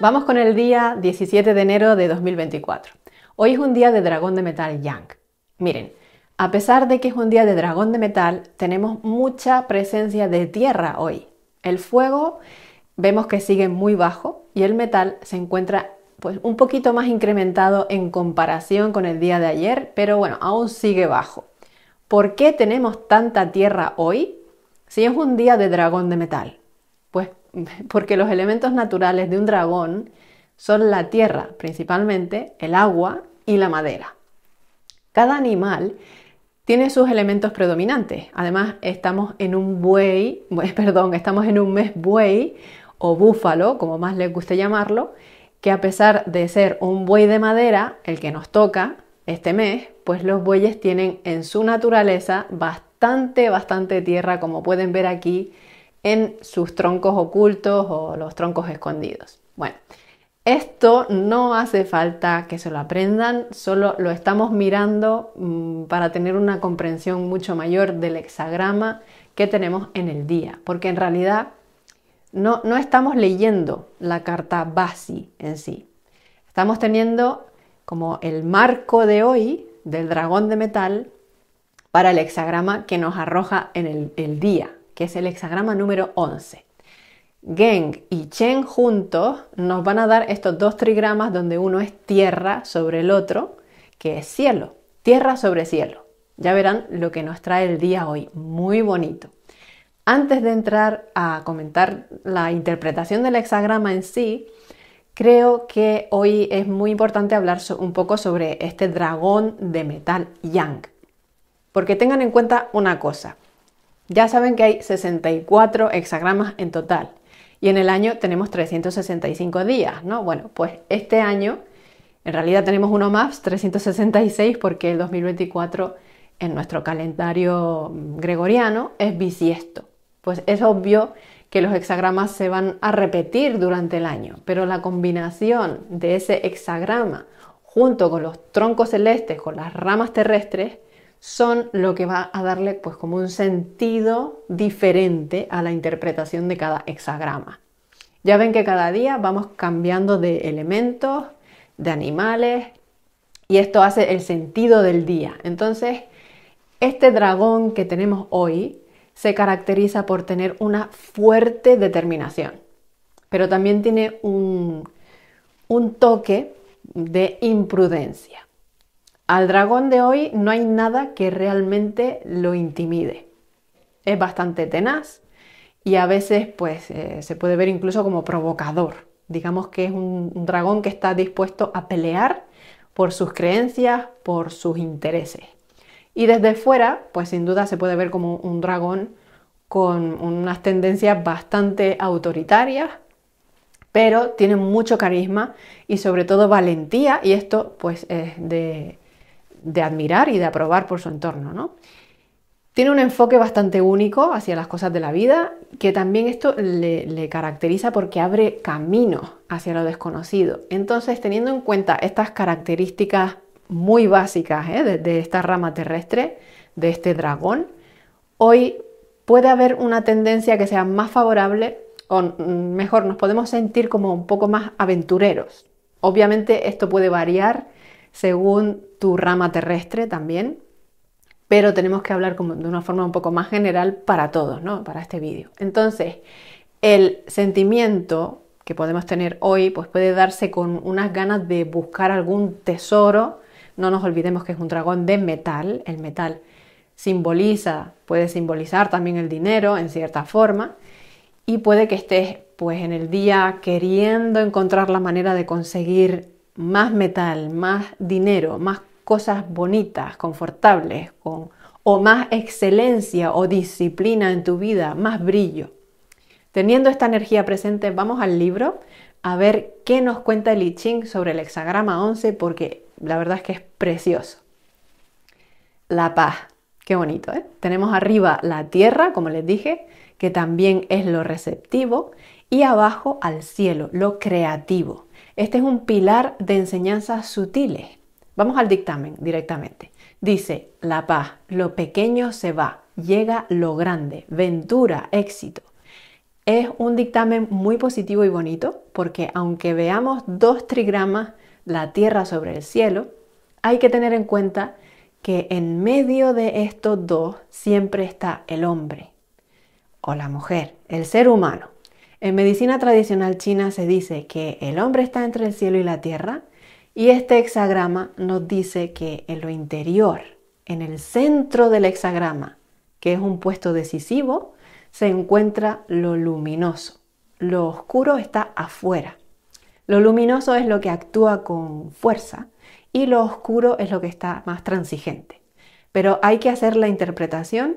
Vamos con el día 17 de enero de 2024. Hoy es un día de dragón de metal yang. Miren, a pesar de que es un día de dragón de metal, tenemos mucha presencia de tierra hoy. El fuego vemos que sigue muy bajo y el metal se encuentra pues un poquito más incrementado en comparación con el día de ayer, pero bueno, aún sigue bajo. ¿Por qué tenemos tanta tierra hoy si es un día de dragón de metal? Pues porque los elementos naturales de un dragón son la tierra principalmente, el agua y la madera. Cada animal tiene sus elementos predominantes. Además, estamos en un buey, perdón, estamos en un mes buey o búfalo, como más les guste llamarlo, que a pesar de ser un buey de madera, el que nos toca este mes, pues los bueyes tienen en su naturaleza bastante, bastante tierra, como pueden ver aquí en sus troncos ocultos o los troncos escondidos. Bueno, esto no hace falta que se lo aprendan, solo lo estamos mirando mm, para tener una comprensión mucho mayor del hexagrama que tenemos en el día, porque en realidad no, estamos leyendo la carta Basi en sí, estamos teniendo como el marco de hoy del dragón de metal para el hexagrama que nos arroja en el día, que es el hexagrama número 11. Geng y Chen juntos nos van a dar estos dos trigramas donde uno es tierra sobre el otro, que es cielo, tierra sobre cielo. Ya verán lo que nos trae el día hoy, muy bonito. Antes de entrar a comentar la interpretación del hexagrama en sí, creo que hoy es muy importante hablar un poco sobre este dragón de metal yang. Porque tengan en cuenta una cosa, ya saben que hay 64 hexagramas en total y en el año tenemos 365 días, ¿no? Bueno, pues este año en realidad tenemos uno más, 366, porque el 2024 en nuestro calendario mm, gregoriano es bisiesto. Pues es obvio que los hexagramas se van a repetir durante el año, pero la combinación de ese hexagrama junto con los troncos celestes, con las ramas terrestres, son lo que va a darle pues como un sentido diferente a la interpretación de cada hexagrama. Ya ven que cada día vamos cambiando de elementos, de animales, y esto hace el sentido del día. Entonces, este dragón que tenemos hoy se caracteriza por tener una fuerte determinación, pero también tiene un, un toque de imprudencia. Al dragón de hoy no hay nada que realmente lo intimide. Es bastante tenaz y a veces pues eh, se puede ver incluso como provocador. Digamos que es un, un dragón que está dispuesto a pelear por sus creencias, por sus intereses. Y desde fuera, pues sin duda se puede ver como un dragón con unas tendencias bastante autoritarias, pero tiene mucho carisma y sobre todo valentía, y esto pues es de, de admirar y de aprobar por su entorno, ¿no? Tiene un enfoque bastante único hacia las cosas de la vida, que también esto le, caracteriza porque abre camino hacia lo desconocido. Entonces, teniendo en cuenta estas características muy básicas ¿eh? de esta rama terrestre, de este dragón, hoy puede haber una tendencia que sea más favorable o mm, mejor, nos podemos sentir como un poco más aventureros. Obviamente esto puede variar según tu rama terrestre también, pero tenemos que hablar de una forma un poco más general para todos, ¿no? Para este vídeo. Entonces, el sentimiento que podemos tener hoy, pues puede darse con unas ganas de buscar algún tesoro. No nos olvidemos que es un dragón de metal. El metal simboliza, puede simbolizar también el dinero en cierta forma. Y puede que estés pues en el día queriendo encontrar la manera de conseguir más metal, más dinero, más cosas bonitas, confortables, con o más excelencia o disciplina en tu vida, más brillo. Teniendo esta energía presente, vamos al libro a ver qué nos cuenta el I Ching sobre el hexagrama 11 porque la verdad es que es precioso. La paz, qué bonito, ¿eh? Tenemos arriba la tierra, como les dije, que también es lo receptivo, y abajo al cielo, lo creativo. Este es un pilar de enseñanzas sutiles Vamos al dictamen directamente. Dice, la paz, lo pequeño se va, llega lo grande, ventura, éxito. Es un dictamen muy positivo y bonito porque aunque veamos dos trigramas, la tierra sobre el cielo, hay que tener en cuenta que en medio de estos dos siempre está el hombre o la mujer, el ser humano. En medicina tradicional china se dice que el hombre está entre el cielo y la tierra y este hexagrama nos dice que en lo interior, en el centro del hexagrama, que es un puesto decisivo, se encuentra lo luminoso. Lo oscuro está afuera. Lo luminoso es lo que actúa con fuerza y lo oscuro es lo que está más transigente. Pero hay que hacer la interpretación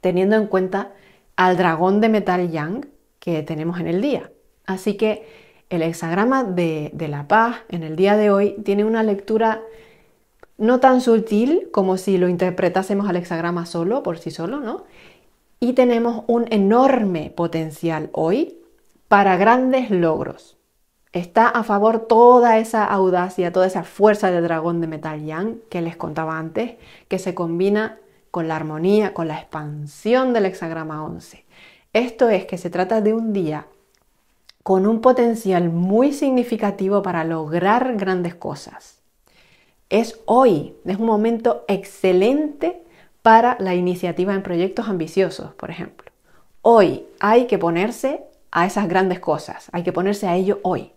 teniendo en cuenta al dragón de metal yang que tenemos en el día. Así que el hexagrama de, la paz en el día de hoy tiene una lectura no tan sutil como si lo interpretásemos al hexagrama solo, por sí solo, ¿no? Y tenemos un enorme potencial hoy para grandes logros. Está a favor toda esa audacia, toda esa fuerza de dragón de Metal Yang que les contaba antes, que se combina con la armonía, con la expansión del hexagrama 11. Esto es que se trata de un día con un potencial muy significativo para lograr grandes cosas. Es hoy, es un momento excelente para la iniciativa en proyectos ambiciosos, por ejemplo. Hoy hay que ponerse a esas grandes cosas, hay que ponerse a ello hoy.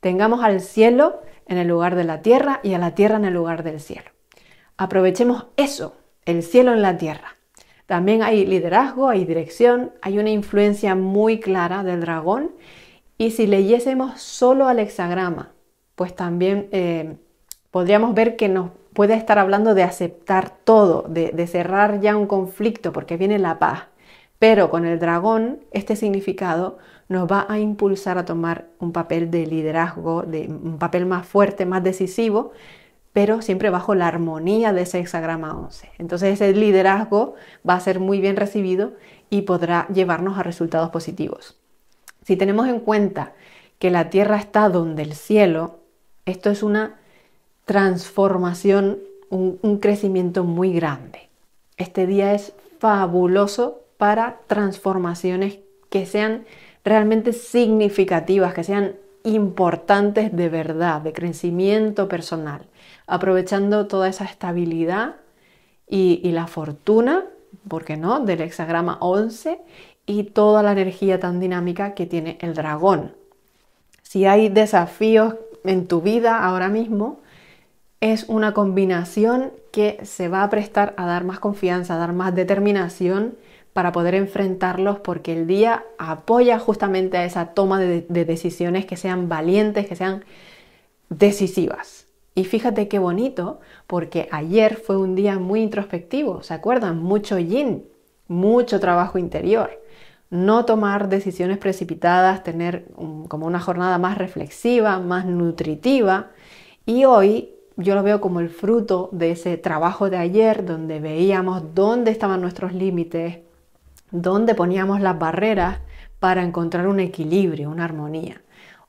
Tengamos al cielo en el lugar de la tierra y a la tierra en el lugar del cielo. Aprovechemos eso, el cielo en la tierra. También hay liderazgo, hay dirección, hay una influencia muy clara del dragón y si leyésemos solo al hexagrama, pues también eh, podríamos ver que nos puede estar hablando de aceptar todo, de, de cerrar ya un conflicto, porque viene la paz. Pero con el dragón, este significado nos va a impulsar a tomar un papel de liderazgo, de un papel más fuerte, más decisivo, pero siempre bajo la armonía de ese hexagrama 11. Entonces ese liderazgo va a ser muy bien recibido y podrá llevarnos a resultados positivos. Si tenemos en cuenta que la tierra está donde el cielo, esto es una transformación, un, crecimiento muy grande. Este día es fabuloso para transformaciones que sean realmente significativas, que sean importantes de verdad, de crecimiento personal, aprovechando toda esa estabilidad y, y, la fortuna, ¿por qué no?, del hexagrama 11 y toda la energía tan dinámica que tiene el dragón. Si hay desafíos en tu vida ahora mismo, es una combinación que se va a prestar a dar más confianza, a dar más determinación para poder enfrentarlos porque el día apoya justamente a esa toma de, decisiones que sean valientes, que sean decisivas. Y fíjate qué bonito, porque ayer fue un día muy introspectivo, ¿se acuerdan? Mucho yin, mucho trabajo interior. No tomar decisiones precipitadas, tener como una jornada más reflexiva, más nutritiva. Y hoy yo lo veo como el fruto de ese trabajo de ayer donde veíamos dónde estaban nuestros límites, dónde poníamos las barreras para encontrar un equilibrio, una armonía.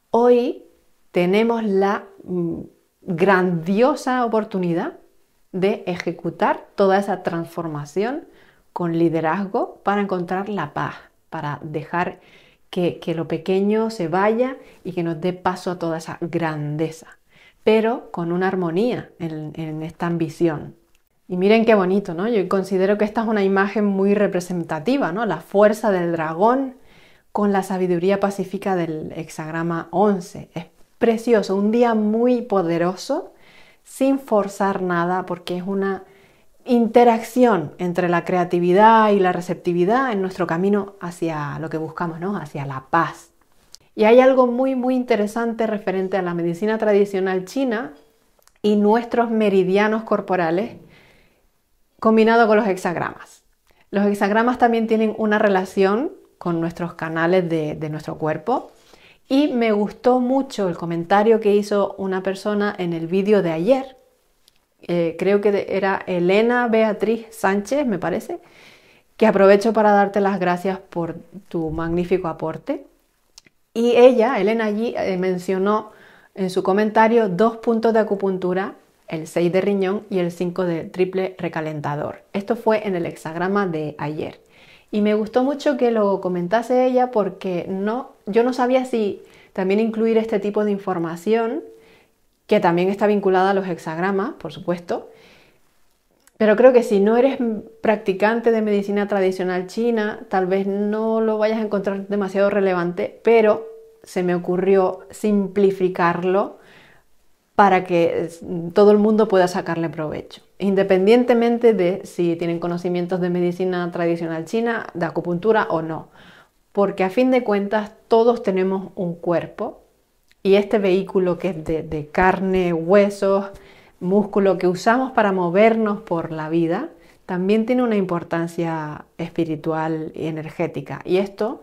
Hoy tenemos la mm, grandiosa oportunidad de ejecutar toda esa transformación con liderazgo para encontrar la paz, para dejar que, lo pequeño se vaya y que nos dé paso a toda esa grandeza, pero con una armonía en, en esta ambición. Y miren qué bonito, ¿no? Yo considero que esta es una imagen muy representativa, ¿no? La fuerza del dragón con la sabiduría pacífica del hexagrama 11. Es precioso, un día muy poderoso, sin forzar nada, porque es una interacción entre la creatividad y la receptividad en nuestro camino hacia lo que buscamos, ¿no? Hacia la paz. Y hay algo muy, muy interesante referente a la medicina tradicional china y nuestros meridianos corporales combinado con los hexagramas. Los hexagramas también tienen una relación con nuestros canales de, de nuestro cuerpo y me gustó mucho el comentario que hizo una persona en el vídeo de ayer eh, creo que era Elena Beatriz Sánchez, me parece, que aprovecho para darte las gracias por tu magnífico aporte. Y ella, Elena allí, eh, mencionó en su comentario dos puntos de acupuntura, el 6 de riñón y el 5 de triple recalentador. Esto fue en el hexagrama de ayer. Y me gustó mucho que lo comentase ella porque no, yo no sabía si también incluir este tipo de información que también está vinculada a los hexagramas, por supuesto. Pero creo que si no eres practicante de medicina tradicional china, tal vez no lo vayas a encontrar demasiado relevante, pero se me ocurrió simplificarlo para que todo el mundo pueda sacarle provecho. Independientemente de si tienen conocimientos de medicina tradicional china, de acupuntura o no. Porque a fin de cuentas todos tenemos un cuerpo y este vehículo que es de, carne, huesos, músculo que usamos para movernos por la vida, también tiene una importancia espiritual y energética. Y esto,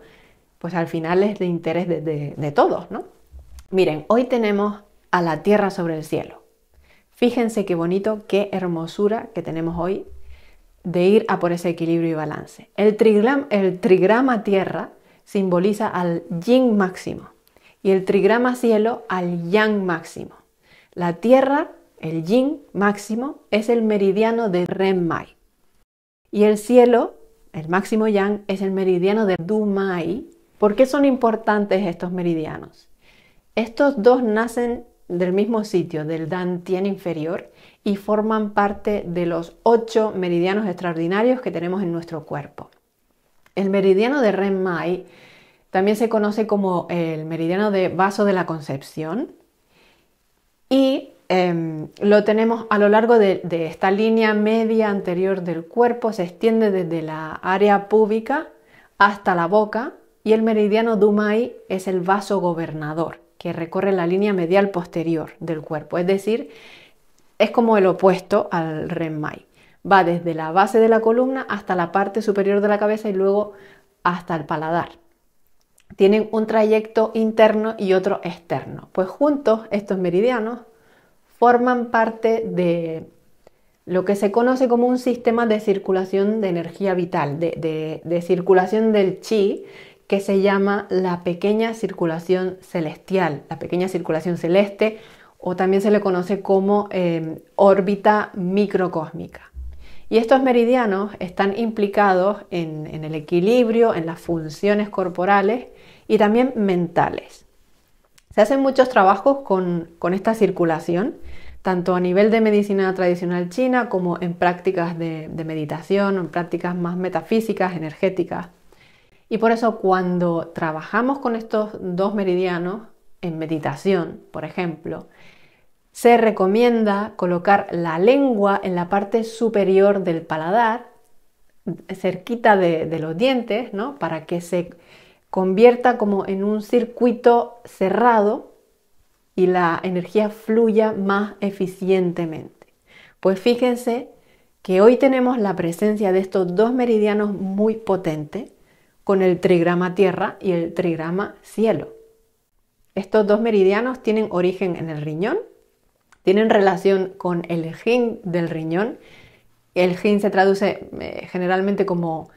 pues al final es de interés de, todos, ¿no? Miren, hoy tenemos a la tierra sobre el cielo. Fíjense qué bonito, qué hermosura que tenemos hoy de ir a por ese equilibrio y balance. El el trigrama tierra simboliza al yin máximo, y el trigrama cielo al yang máximo. La tierra, el yin máximo, es el meridiano de Mai. Y el cielo, el máximo yang, es el meridiano de Du Mai. ¿Por qué son importantes estos meridianos? Estos dos nacen del mismo sitio, del Dan Tien inferior, y forman parte de los ocho meridianos extraordinarios que tenemos en nuestro cuerpo. El meridiano de Ren Mai también se conoce como el meridiano de vaso de la Concepción y em, lo tenemos a lo largo de, esta línea media anterior del cuerpo, se extiende desde la área púbica hasta la boca y el meridiano Dumai es el vaso gobernador que recorre la línea medial posterior del cuerpo, es decir, es como el opuesto al Renmai. Va desde la base de la columna hasta la parte superior de la cabeza y luego hasta el paladar tienen un trayecto interno y otro externo. Pues juntos estos meridianos forman parte de lo que se conoce como un sistema de circulación de energía vital, de, circulación del chi, que se llama la pequeña circulación celestial, la pequeña circulación celeste, o también se le conoce como em, órbita microcósmica. Y estos meridianos están implicados en, el equilibrio, en las funciones corporales y también mentales. Se hacen muchos trabajos con, esta circulación, tanto a nivel de medicina tradicional china como en prácticas de, de meditación, en prácticas más metafísicas, energéticas. Y por eso cuando trabajamos con estos dos meridianos, en meditación, por ejemplo, se recomienda colocar la lengua en la parte superior del paladar, cerquita de, de los dientes, ¿no? Para que se convierta como en un circuito cerrado y la energía fluya más eficientemente. Pues fíjense que hoy tenemos la presencia de estos dos meridianos muy potentes con el trigrama tierra y el trigrama cielo. Estos dos meridianos tienen origen en el riñón, tienen relación con el gin del riñón. El gin se traduce eh, generalmente como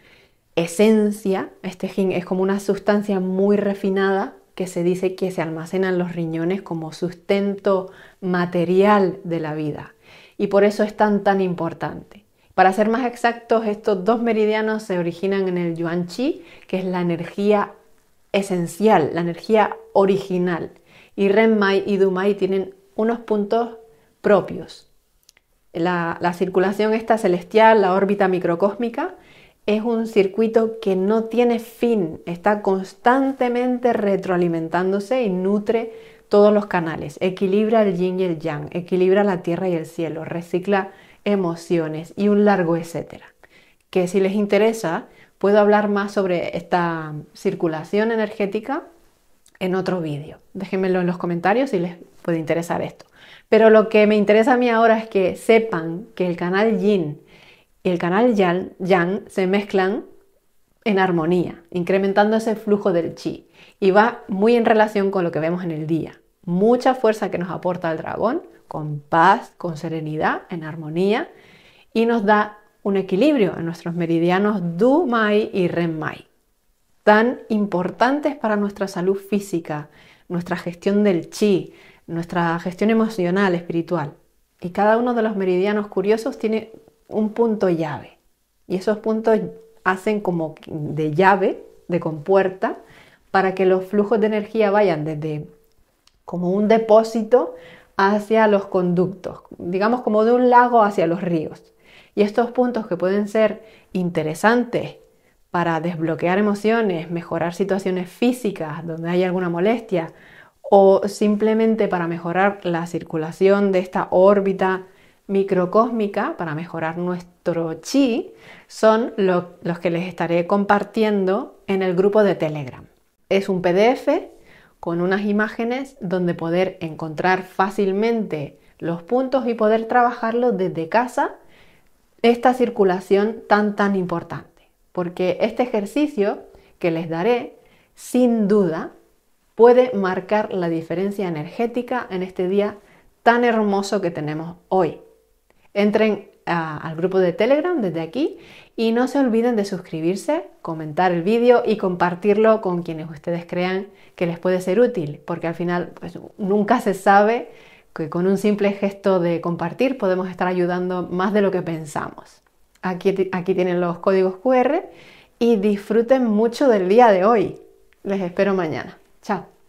esencia, este jing es como una sustancia muy refinada que se dice que se almacena en los riñones como sustento material de la vida. Y por eso es tan tan importante. Para ser más exactos, estos dos meridianos se originan en el Yuan Chi, que es la energía esencial, la energía original. Y Ren Mai y Dumai tienen unos puntos propios. La, la circulación esta celestial, la órbita microcósmica, es un circuito que no tiene fin, está constantemente retroalimentándose y nutre todos los canales, equilibra el yin y el yang, equilibra la tierra y el cielo, recicla emociones y un largo etcétera. Que si les interesa, puedo hablar más sobre esta circulación energética en otro vídeo. Déjenmelo en los comentarios si les puede interesar esto. Pero lo que me interesa a mí ahora es que sepan que el canal yin y el canal yang, yang se mezclan en armonía, incrementando ese flujo del chi y va muy en relación con lo que vemos en el día. Mucha fuerza que nos aporta el dragón, con paz, con serenidad, en armonía y nos da un equilibrio en nuestros meridianos Du Mai y Ren Mai, tan importantes para nuestra salud física, nuestra gestión del chi, nuestra gestión emocional, espiritual. Y cada uno de los meridianos curiosos tiene un punto llave. Y esos puntos hacen como de llave, de compuerta, para que los flujos de energía vayan desde como un depósito hacia los conductos, digamos como de un lago hacia los ríos. Y estos puntos que pueden ser interesantes para desbloquear emociones, mejorar situaciones físicas donde hay alguna molestia o simplemente para mejorar la circulación de esta órbita microcósmica para mejorar nuestro chi son los que les estaré compartiendo en el grupo de Telegram. Es un PDF con unas imágenes donde poder encontrar fácilmente los puntos y poder trabajarlo desde casa esta circulación tan tan importante. Porque este ejercicio que les daré, sin duda, puede marcar la diferencia energética en este día tan hermoso que tenemos hoy, Entren al grupo de Telegram desde aquí y no se olviden de suscribirse, comentar el vídeo y compartirlo con quienes ustedes crean que les puede ser útil, porque al final pues, nunca se sabe que con un simple gesto de compartir podemos estar ayudando más de lo que pensamos. Aquí, aquí tienen los códigos QR y disfruten mucho del día de hoy. Les espero mañana. Chao.